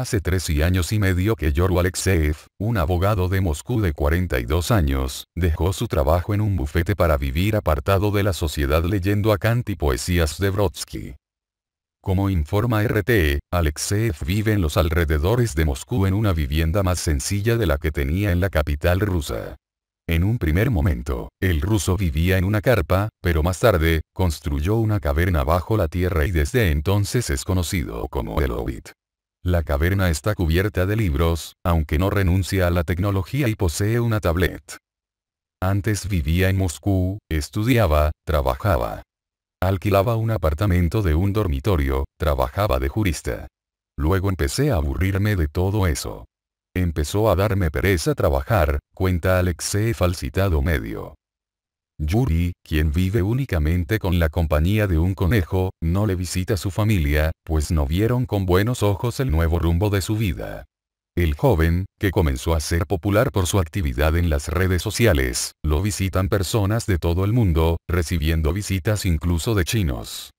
Hace 13 años y medio que Yoru Alexeev, un abogado de Moscú de 42 años, dejó su trabajo en un bufete para vivir apartado de la sociedad leyendo a Kant y poesías de Brodsky. Como informa RT, e, Alexeev vive en los alrededores de Moscú en una vivienda más sencilla de la que tenía en la capital rusa. En un primer momento, el ruso vivía en una carpa, pero más tarde, construyó una caverna bajo la tierra y desde entonces es conocido como el Ovid. La caverna está cubierta de libros, aunque no renuncia a la tecnología y posee una tablet. Antes vivía en Moscú, estudiaba, trabajaba. Alquilaba un apartamento de un dormitorio, trabajaba de jurista. Luego empecé a aburrirme de todo eso. Empezó a darme pereza trabajar, cuenta Alexei Falsitado Medio. Yuri, quien vive únicamente con la compañía de un conejo, no le visita su familia, pues no vieron con buenos ojos el nuevo rumbo de su vida. El joven, que comenzó a ser popular por su actividad en las redes sociales, lo visitan personas de todo el mundo, recibiendo visitas incluso de chinos.